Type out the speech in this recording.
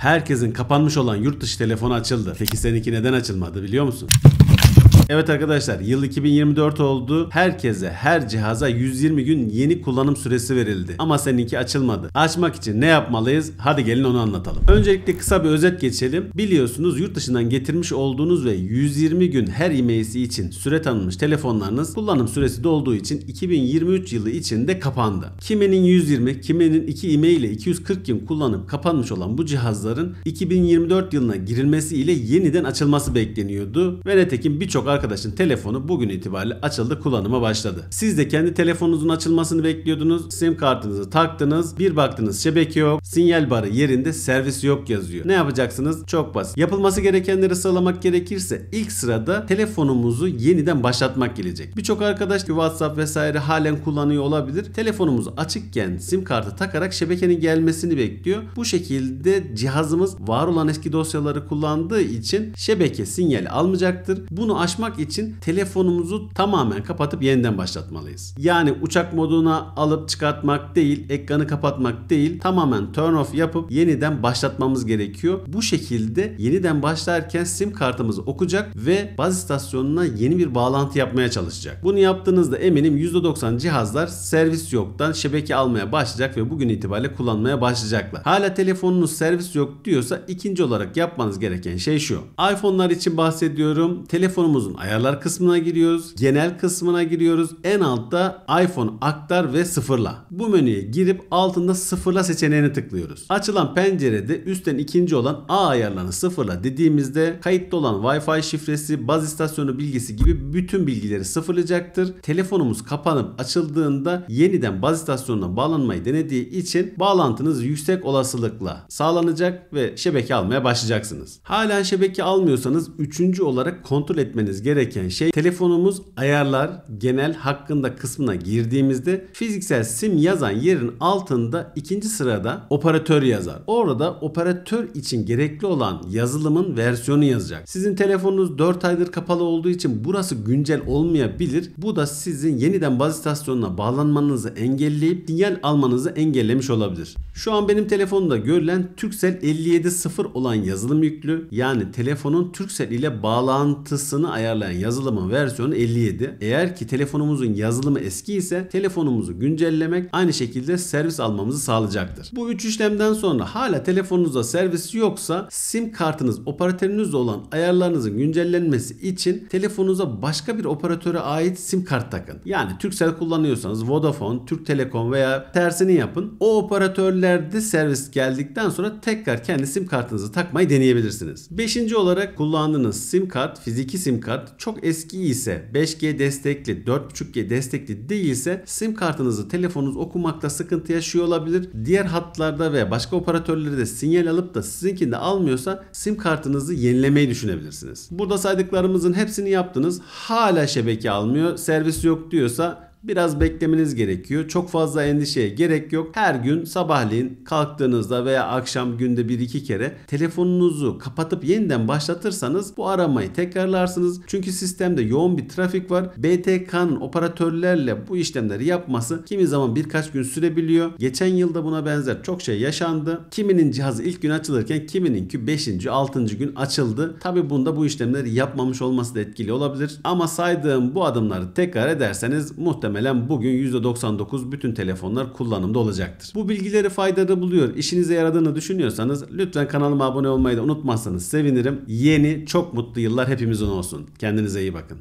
Herkesin kapanmış olan yurt dışı telefonu açıldı. Peki seninki neden açılmadı biliyor musun? Evet arkadaşlar yıl 2024 oldu. Herkese her cihaza 120 gün yeni kullanım süresi verildi. Ama seninki açılmadı. Açmak için ne yapmalıyız? Hadi gelin onu anlatalım. Öncelikle kısa bir özet geçelim. Biliyorsunuz yurt dışından getirmiş olduğunuz ve 120 gün her imeğisi için süre tanınmış telefonlarınız kullanım süresi dolduğu için 2023 yılı içinde kapandı. Kiminin 120, kiminin 2 imeği ile 240 gün kullanıp kapanmış olan bu cihazların 2024 yılına girilmesi ile yeniden açılması bekleniyordu. Ve netekim birçok arkadaşlar arkadaşın telefonu bugün itibariyle açıldı kullanıma başladı. Siz de kendi telefonunuzun açılmasını bekliyordunuz. SIM kartınızı taktınız. Bir baktınız şebeke yok. Sinyal barı yerinde servis yok yazıyor. Ne yapacaksınız? Çok basit. Yapılması gerekenleri sağlamak gerekirse ilk sırada telefonumuzu yeniden başlatmak gelecek. Birçok arkadaş WhatsApp vesaire halen kullanıyor olabilir. Telefonumuz açıkken SIM kartı takarak şebekenin gelmesini bekliyor. Bu şekilde cihazımız var olan eski dosyaları kullandığı için şebeke sinyali almayacaktır. Bunu aşmak kurtulmak için telefonumuzu tamamen kapatıp yeniden başlatmalıyız. Yani uçak moduna alıp çıkartmak değil, ekranı kapatmak değil, tamamen turn off yapıp yeniden başlatmamız gerekiyor. Bu şekilde yeniden başlarken sim kartımızı okuyacak ve baz istasyonuna yeni bir bağlantı yapmaya çalışacak. Bunu yaptığınızda eminim %90 cihazlar servis yoktan şebeke almaya başlayacak ve bugün itibariyle kullanmaya başlayacaklar. Hala telefonunuz servis yok diyorsa ikinci olarak yapmanız gereken şey şu. iPhone'lar için bahsediyorum. Telefonumuzun ayarlar kısmına giriyoruz. Genel kısmına giriyoruz. En altta iPhone aktar ve sıfırla. Bu menüye girip altında sıfırla seçeneğini tıklıyoruz. Açılan pencerede üstten ikinci olan A ayarlarını sıfırla dediğimizde kayıtlı olan Wi-Fi şifresi, baz istasyonu bilgisi gibi bütün bilgileri sıfırlayacaktır. Telefonumuz kapanıp açıldığında yeniden baz istasyonuna bağlanmayı denediği için bağlantınız yüksek olasılıkla sağlanacak ve şebeke almaya başlayacaksınız. Halen şebeke almıyorsanız üçüncü olarak kontrol etmeniz gerekiyor gereken şey telefonumuz ayarlar genel hakkında kısmına girdiğimizde fiziksel sim yazan yerin altında ikinci sırada operatör yazar. Orada operatör için gerekli olan yazılımın versiyonu yazacak. Sizin telefonunuz 4 aydır kapalı olduğu için burası güncel olmayabilir. Bu da sizin yeniden baz istasyonuna bağlanmanızı engelleyip sinyal almanızı engellemiş olabilir. Şu an benim telefonumda görülen Turkcell 57.0 olan yazılım yüklü. Yani telefonun Turkcell ile bağlantısını ayarlayabilirsiniz ayarlayan yazılımın versiyonu 57. Eğer ki telefonumuzun yazılımı eski ise telefonumuzu güncellemek aynı şekilde servis almamızı sağlayacaktır. Bu üç işlemden sonra hala telefonunuzda servisi yoksa sim kartınız operatörünüzde olan ayarlarınızın güncellenmesi için telefonunuza başka bir operatöre ait sim kart takın. Yani Türkcell kullanıyorsanız Vodafone, Türk Telekom veya tersini yapın. O operatörlerde servis geldikten sonra tekrar kendi sim kartınızı takmayı deneyebilirsiniz. Beşinci olarak kullandığınız sim kart, fiziki sim kart fakat çok eski ise 5G destekli 4.5G destekli değilse sim kartınızı telefonunuz okumakta sıkıntı yaşıyor olabilir. Diğer hatlarda ve başka operatörleri de sinyal alıp da sizinkini de almıyorsa sim kartınızı yenilemeyi düşünebilirsiniz. Burada saydıklarımızın hepsini yaptınız. Hala şebeke almıyor. Servis yok diyorsa biraz beklemeniz gerekiyor. Çok fazla endişeye gerek yok. Her gün sabahleyin kalktığınızda veya akşam günde bir iki kere telefonunuzu kapatıp yeniden başlatırsanız bu aramayı tekrarlarsınız. Çünkü sistemde yoğun bir trafik var. BTK'nın operatörlerle bu işlemleri yapması kimi zaman birkaç gün sürebiliyor. Geçen yılda buna benzer çok şey yaşandı. Kiminin cihazı ilk gün açılırken kimininki 5. 6. gün açıldı. Tabi bunda bu işlemleri yapmamış olması da etkili olabilir. Ama saydığım bu adımları tekrar ederseniz muhtemelen muhtemelen bugün %99 bütün telefonlar kullanımda olacaktır. Bu bilgileri faydalı buluyor, işinize yaradığını düşünüyorsanız lütfen kanalıma abone olmayı da unutmazsanız sevinirim. Yeni çok mutlu yıllar hepimizin olsun. Kendinize iyi bakın.